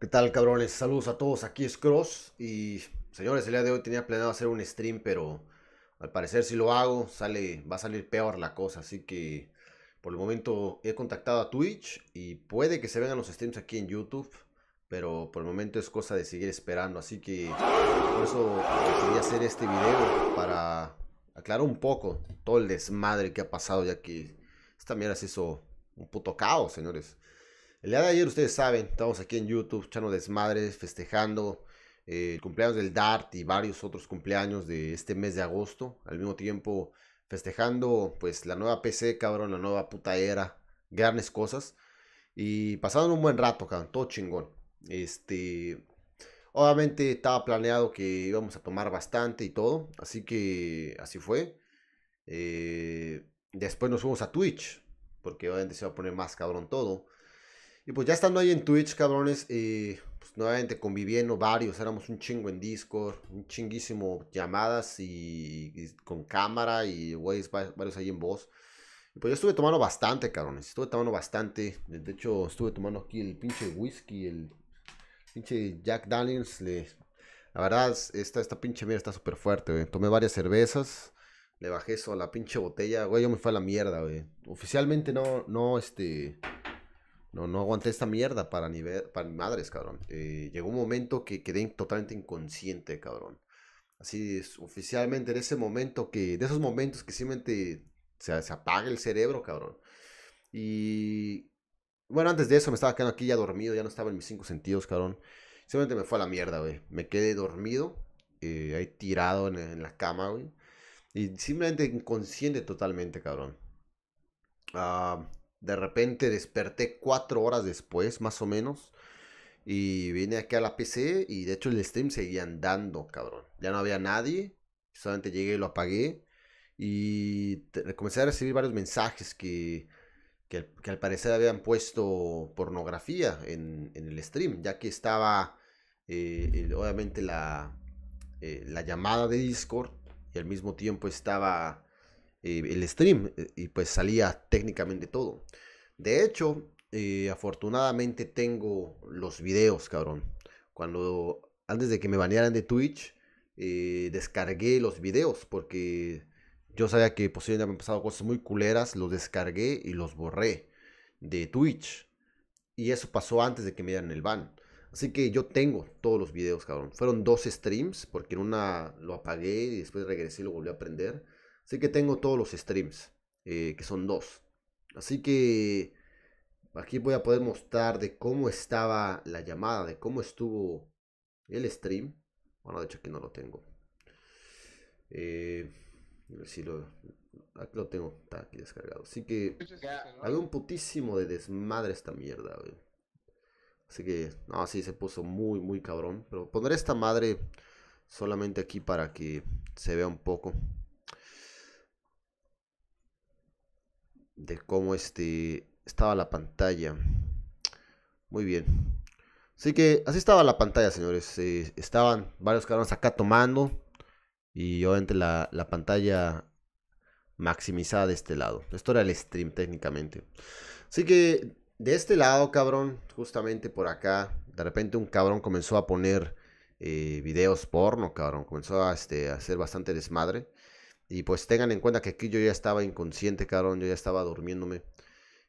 ¿Qué tal, cabrones? Saludos a todos, aquí es Cross. Y señores, el día de hoy tenía planeado hacer un stream, pero al parecer si lo hago, sale, va a salir peor la cosa. Así que por el momento he contactado a Twitch y puede que se vengan los streams aquí en YouTube. Pero por el momento es cosa de seguir esperando. Así que por eso eh, Quería hacer este video para aclarar un poco todo el desmadre que ha pasado, ya que esta mierda se hizo un puto caos, señores. El día de ayer, ustedes saben, estamos aquí en YouTube chano desmadres, festejando eh, el cumpleaños del DART y varios otros cumpleaños de este mes de agosto. Al mismo tiempo, festejando pues la nueva PC, cabrón, la nueva puta era, grandes cosas. Y pasando un buen rato, cabrón, todo chingón. Este, obviamente estaba planeado que íbamos a tomar bastante y todo, así que así fue. Eh, después nos fuimos a Twitch, porque obviamente se va a poner más cabrón todo. Y pues ya estando ahí en Twitch, cabrones, eh, pues nuevamente conviviendo varios, éramos un chingo en Discord, un chinguísimo llamadas y, con cámara y güeyes varios ahí en voz. pues yo estuve tomando bastante, cabrones, estuve tomando bastante. De hecho, estuve tomando aquí el pinche whisky, el pinche Jack Daniels. la verdad, esta, esta pinche mierda está súper fuerte, güey. Tomé varias cervezas. Le bajé eso a la pinche botella, güey. Yo me fue a la mierda, güey. Oficialmente no, no, este. No, no aguanté esta mierda para, ver... para madres, cabrón. Eh, llegó un momento que quedé totalmente inconsciente, cabrón. Así es, oficialmente en ese momento que, de esos momentos que simplemente se, se apaga el cerebro, cabrón. Y bueno, antes de eso me estaba quedando aquí ya dormido, ya no estaba en mis cinco sentidos, cabrón. Simplemente me fue a la mierda, güey. Me quedé dormido, eh, ahí tirado en, la cama, güey. Y simplemente inconsciente totalmente, cabrón. Ah. De repente desperté cuatro horas después, más o menos. Y vine aquí a la PC y de hecho el stream seguía andando, cabrón. Ya no había nadie. Solamente llegué y lo apagué. Y comencé a recibir varios mensajes que, que, al parecer habían puesto pornografía en, el stream. Ya que estaba, eh, obviamente, la, eh, la llamada de Discord. Y al mismo tiempo estaba eh, el stream eh, y pues salía técnicamente todo. De hecho, eh, afortunadamente tengo los videos, cabrón. Cuando antes de que me banearan de Twitch, descargué los videos porque yo sabía que posiblemente han pasado cosas muy culeras, los descargué y los borré de Twitch. Y eso pasó antes de que me dieran el ban. Así que yo tengo todos los videos, cabrón. Fueron dos streams, porque en una lo apagué y después regresé y lo volví a prender. Así que tengo todos los streams, eh, que son dos. Así que aquí voy a poder mostrar de cómo estaba la llamada, de cómo estuvo el stream. Bueno, de hecho aquí no lo tengo. Eh, si lo, aquí lo tengo, está aquí descargado. Así que había un putísimo de desmadre esta mierda, güey. Así que, no, sí, se puso muy, muy cabrón. Pero pondré esta madre solamente aquí para que se vea un poco. de cómo este, estaba la pantalla. Muy bien. Así que así estaba la pantalla, señores. Eh, estaban varios cabrones acá tomando. Y obviamente la, la pantalla maximizada de este lado. Esto era el stream técnicamente. Así que de este lado, cabrón, justamente por acá, de repente un cabrón comenzó a poner eh, videos porno, cabrón. Comenzó a, este, a hacer bastante desmadre. Y pues tengan en cuenta que aquí yo ya estaba inconsciente, cabrón. Yo ya estaba durmiéndome.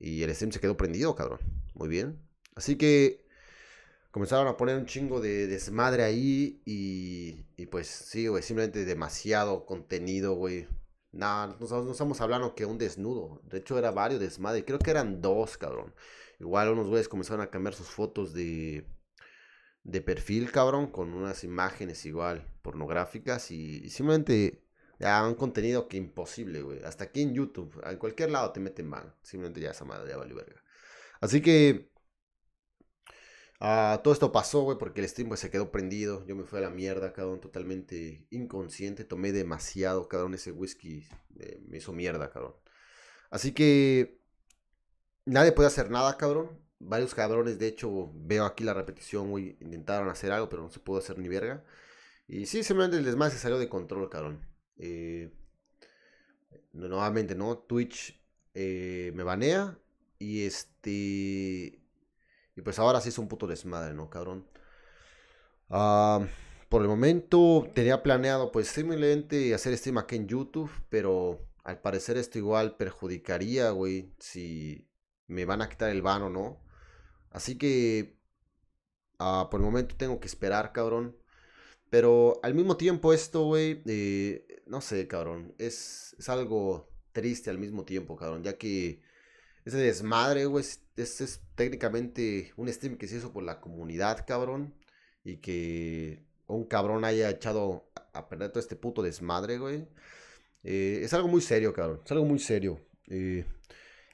Y el stream se quedó prendido, cabrón. Muy bien. Así que comenzaron a poner un chingo de desmadre ahí. Y, y pues sí, güey. Simplemente demasiado contenido, güey. Nada. no, estamos hablando que un desnudo. De hecho, era varios desmadre. Creo que eran dos, cabrón. Igual unos güeyes comenzaron a cambiar sus fotos de, de perfil, cabrón, con unas imágenes igual pornográficas y, simplemente un contenido que imposible, güey. Hasta aquí en YouTube, en cualquier lado te meten mal. Simplemente ya esa madre ya valió verga. Así que ah, todo esto pasó, güey, porque el stream pues, se quedó prendido. Yo me fui a la mierda, cabrón, totalmente inconsciente. Tomé demasiado, cabrón, ese whisky eh, me hizo mierda, cabrón. Así que nadie puede hacer nada, cabrón. Varios cabrones, de hecho, veo aquí la repetición, güey, intentaron hacer algo, pero no se pudo hacer ni verga. Y sí, simplemente el más se salió de control, cabrón. Eh, nuevamente, ¿no? Twitch eh, me banea y este... Y pues ahora sí es un puto desmadre, ¿no, cabrón? Ah, por el momento tenía planeado pues simplemente hacer stream aquí en YouTube, pero al parecer esto igual perjudicaría, güey, si me van a quitar el ban o no. Así que ah, por el momento tengo que esperar, cabrón. Pero al mismo tiempo esto, güey, eh, no sé, cabrón. Es, es algo triste al mismo tiempo, cabrón. Ya que ese desmadre, güey, es, es, técnicamente un stream que se hizo por la comunidad, cabrón. Y que un cabrón haya echado a, perder todo este puto desmadre, güey. Eh, es algo muy serio, cabrón. Es algo muy serio. Eh,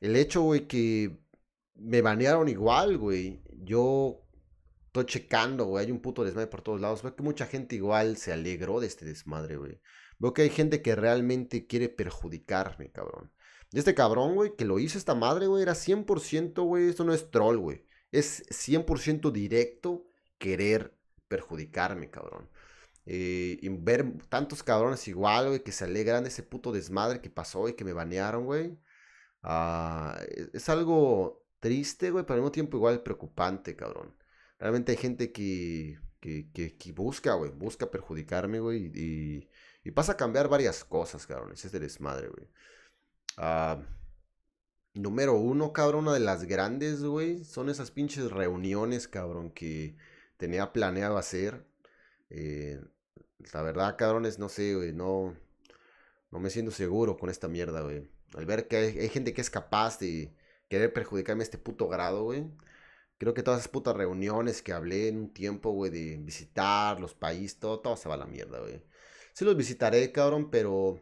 el hecho, güey, que me banearon igual, güey. Yo estoy checando, güey. Hay un puto desmadre por todos lados. Veo que mucha gente igual se alegró de este desmadre, güey. Veo que hay gente que realmente quiere perjudicarme, cabrón. Y este cabrón, güey, que lo hizo esta madre, güey, era 100%, güey, esto no es troll, güey. Es 100% directo querer perjudicarme, cabrón. Eh, y ver tantos cabrones igual, güey, que se alegran de ese puto desmadre que pasó y que me banearon, güey. Ah, e-, es, algo triste, güey, pero al mismo tiempo igual preocupante, cabrón. Realmente hay gente que, que, que busca, güey, busca perjudicarme, güey, y, y pasa a cambiar varias cosas, cabrón. Ese es de desmadre, güey. Ah, número uno, cabrón, una de las grandes, güey, son esas pinches reuniones, cabrón, que tenía planeado hacer. Eh, la verdad, cabrones, no sé, güey, no, no me siento seguro con esta mierda, güey. Al ver que hay, hay, gente que es capaz de querer perjudicarme a este puto grado, güey. Creo que todas esas putas reuniones que hablé en un tiempo, güey, de visitar los países, todo, todo se va a la mierda, güey. Sí los visitaré, cabrón, pero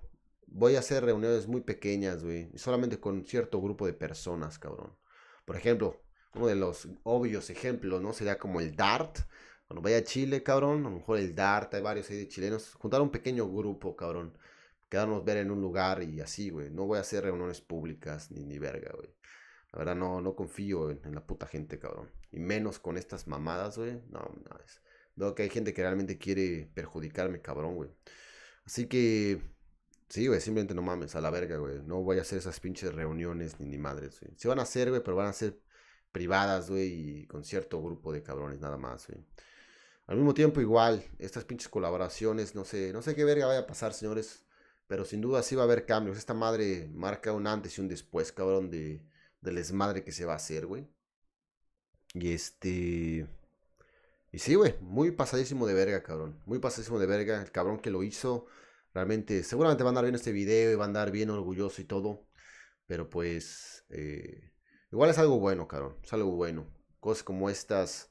voy a hacer reuniones muy pequeñas, güey. Solamente con cierto grupo de personas, cabrón. Por ejemplo, uno de los obvios ejemplos, ¿no? Sería como el DART. Cuando vaya a Chile, cabrón, a lo mejor el DART, hay varios ahí de chilenos. Juntar un pequeño grupo, cabrón. Quedarnos ver en un lugar y así, güey. No voy a hacer reuniones públicas ni, ni verga, güey. La verdad, no, no confío en, la puta gente, cabrón. Y menos con estas mamadas, güey. No, no es. Veo que hay gente que realmente quiere perjudicarme, cabrón, güey. Así que, sí, güey, simplemente no mames, a la verga, güey. No voy a hacer esas pinches reuniones ni, ni madres, güey. Se van a hacer, güey, pero van a ser privadas, güey, y con cierto grupo de cabrones nada más, güey. Al mismo tiempo, igual, estas pinches colaboraciones, no sé, no sé qué verga vaya a pasar, señores, pero sin duda sí va a haber cambios. Esta madre marca un antes y un después, cabrón, de, del desmadre que se va a hacer, güey. Y este. Y sí, güey, muy pasadísimo de verga, cabrón. Muy pasadísimo de verga. El cabrón que lo hizo, realmente, seguramente va a andar bien este video y va a andar bien orgulloso y todo. Pero pues, eh, igual es algo bueno, cabrón. Es algo bueno. Cosas como estas.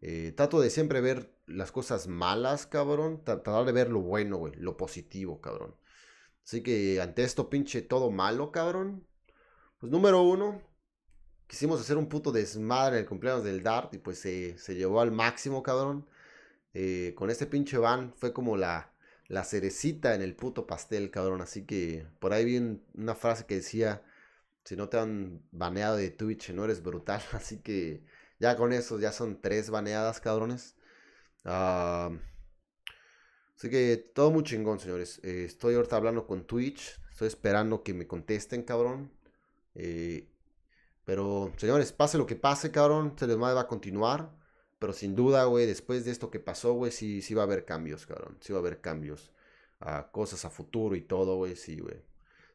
Eh, trato de siempre ver las cosas malas, cabrón. Tratar de ver lo bueno, güey. Lo positivo, cabrón. Así que ante esto, pinche todo malo, cabrón. Pues número uno, Quisimos hacer un puto desmadre en el cumpleaños del Dart y pues se llevó al máximo, cabrón. Eh, con este pinche van fue como la, la cerecita en el puto pastel, cabrón. Así que por ahí vi una frase que decía, si no te han baneado de Twitch, no eres brutal. Así que ya con eso ya son tres baneadas, cabrones. Ah, así que todo muy chingón, señores. Eh, estoy ahorita hablando con Twitch. Estoy esperando que me contesten, cabrón. Eh, pero, señores, pase lo que pase, cabrón, se este les va a continuar. Pero sin duda, güey, después de esto que pasó, güey, sí, sí va a haber cambios, cabrón. Sí va a haber cambios. A cosas a futuro y todo, güey, sí, güey.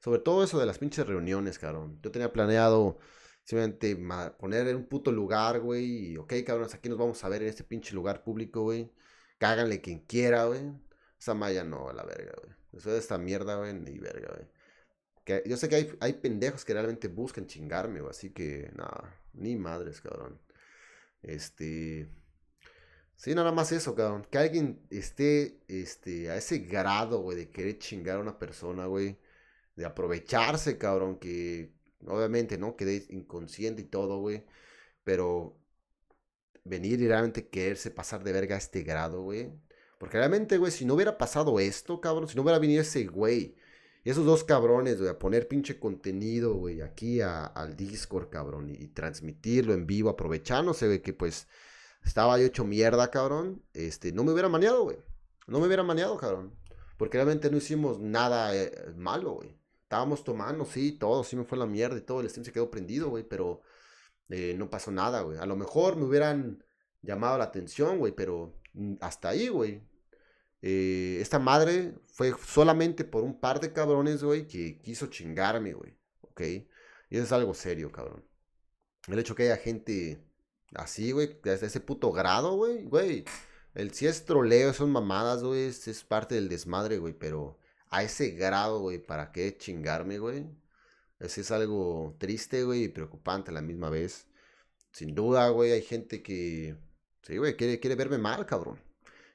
Sobre todo eso de las pinches reuniones, cabrón. Yo tenía planeado simplemente poner en un puto lugar, güey. Y, ok, cabrón, aquí nos vamos a ver en este pinche lugar público, güey. Cáganle quien quiera, güey. Esa malla no, a la verga, güey. Eso de esta mierda, güey, ni verga, güey yo sé que hay, pendejos que realmente buscan chingarme, o así que nada, ni madres, cabrón. Este. Sí, nada más eso, cabrón. Que alguien esté este, a ese grado, güey, de querer chingar a una persona, güey. De aprovecharse, cabrón. Que obviamente, ¿no? Quedé inconsciente y todo, güey. Pero venir y realmente quererse pasar de verga a este grado, güey. Porque realmente, güey, si no hubiera pasado esto, cabrón. Si no hubiera venido ese güey esos dos cabrones, güey, a poner pinche contenido, güey, aquí al Discord, cabrón, y, transmitirlo en vivo, aprovechándose, güey, que pues estaba yo hecho mierda, cabrón. Este, no me hubiera maneado, güey. No me hubiera maneado, cabrón. Porque realmente no hicimos nada eh, malo, güey. Estábamos tomando, sí, todo, sí me fue la mierda y todo, el stream se quedó prendido, güey, pero eh, no pasó nada, güey. A lo mejor me hubieran llamado la atención, güey, pero mm, hasta ahí, güey. Eh, esta madre fue solamente por un par de cabrones, güey, que quiso chingarme, güey. ¿Ok? Y eso es algo serio, cabrón. El hecho que haya gente así, güey, de ese puto grado, güey, güey. El si es troleo, son mamadas, güey, es, parte del desmadre, güey, pero a ese grado, güey, ¿para qué chingarme, güey? Eso es algo triste, güey, y preocupante a la misma vez. Sin duda, güey, hay gente que, sí, güey, quiere, quiere verme mal, cabrón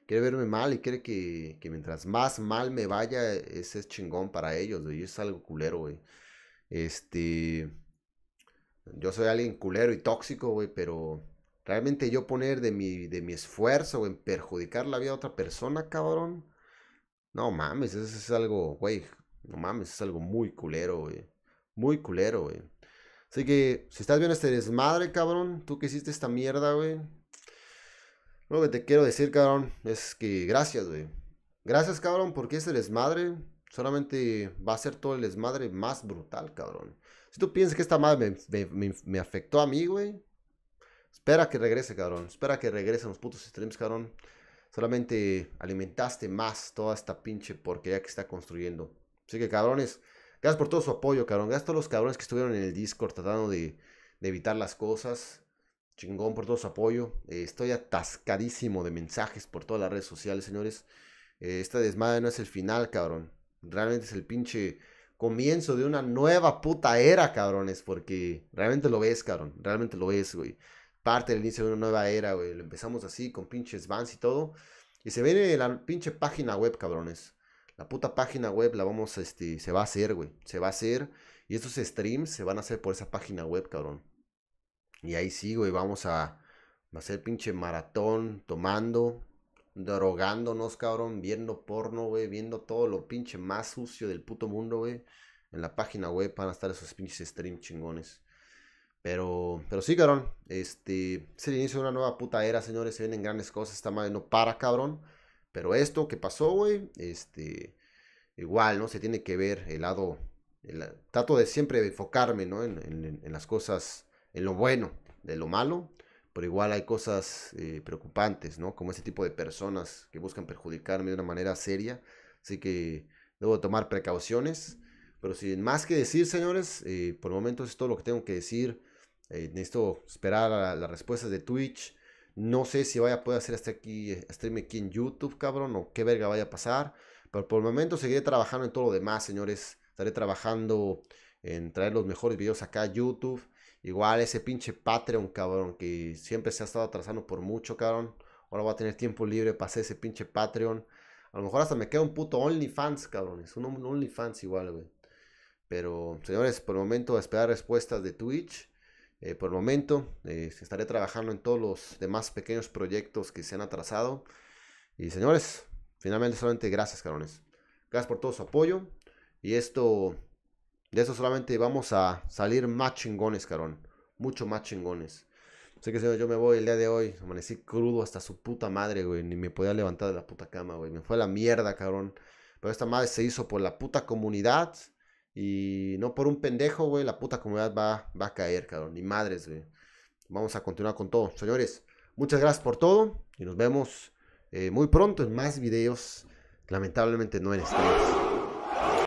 quiere verme mal y quiere que, mientras más mal me vaya, ese es chingón para ellos, güey. Es algo culero, güey. Este. Yo soy alguien culero y tóxico, güey, pero realmente yo poner de mi, de mi esfuerzo en perjudicar la vida a otra persona, cabrón. No mames, eso es algo, güey. No mames, es algo muy culero, güey. Muy culero, güey. Así que, si estás viendo este desmadre, cabrón, tú que hiciste esta mierda, güey lo que te quiero decir, cabrón, es que gracias, güey. Gracias, cabrón, porque ese desmadre solamente va a ser todo el desmadre más brutal, cabrón. Si tú piensas que esta madre me, afectó a mí, güey, espera que regrese, cabrón. Espera que regresen los putos streams, cabrón. Solamente alimentaste más toda esta pinche porquería que está construyendo. Así que, cabrones, gracias por todo su apoyo, cabrón. Gracias a todos los cabrones que estuvieron en el Discord tratando de, de evitar las cosas. Chingón por todo su apoyo. Eh, estoy atascadísimo de mensajes por todas las redes sociales, señores. Eh, esta desmadre no es el final, cabrón. Realmente es el pinche comienzo de una nueva puta era, cabrones. Porque realmente lo ves, cabrón. Realmente lo ves, güey. Parte del inicio de una nueva era, güey. Lo empezamos así, con pinches vans y todo. Y se viene la pinche página web, cabrones. La puta página web la vamos, este, se va a hacer, güey. Se va a hacer. Y estos streams se van a hacer por esa página web, cabrón. Y ahí sí, güey, vamos a, hacer pinche maratón, tomando, drogándonos, cabrón, viendo porno, güey, viendo todo lo pinche más sucio del puto mundo, güey. En la página web van a estar esos pinches stream chingones. Pero, pero sí, cabrón. Este se inicia una nueva puta era, señores. Se vienen grandes cosas. Esta madre no para, cabrón. Pero esto que pasó, güey, este, igual, ¿no? Se tiene que ver el lado. El, trato de siempre enfocarme, ¿no? En, en, en las cosas en lo bueno, de lo malo, pero igual hay cosas eh, preocupantes, ¿no? Como ese tipo de personas que buscan perjudicarme de una manera seria. Así que debo tomar precauciones. Pero sin más que decir, señores, eh, por el momento es todo lo que tengo que decir. Eh, necesito esperar las respuestas de Twitch. No sé si vaya a poder hacer hasta este aquí, stream aquí en YouTube, cabrón, o qué verga vaya a pasar. Pero por el momento seguiré trabajando en todo lo demás, señores. Estaré trabajando en traer los mejores videos acá a YouTube. Igual ese pinche Patreon, cabrón, que siempre se ha estado atrasando por mucho, cabrón. Ahora voy a tener tiempo libre para ese pinche Patreon. A lo mejor hasta me queda un puto OnlyFans, Es Un OnlyFans igual, güey. Pero, señores, por el momento a esperar respuestas de Twitch. Eh, por el momento eh, estaré trabajando en todos los demás pequeños proyectos que se han atrasado. Y, señores, finalmente solamente gracias, cabrones. Gracias por todo su apoyo. Y esto de eso solamente vamos a salir más chingones, carón. Mucho más chingones. Sé que señor, yo me voy el día de hoy. Amanecí crudo hasta su puta madre, güey. Ni me podía levantar de la puta cama, güey. Me fue la mierda, cabrón. Pero esta madre se hizo por la puta comunidad. Y no por un pendejo, güey. La puta comunidad va, va a caer, cabrón. Ni madres, güey. Vamos a continuar con todo. Señores, muchas gracias por todo. Y nos vemos eh, muy pronto en más videos. Lamentablemente no en streams.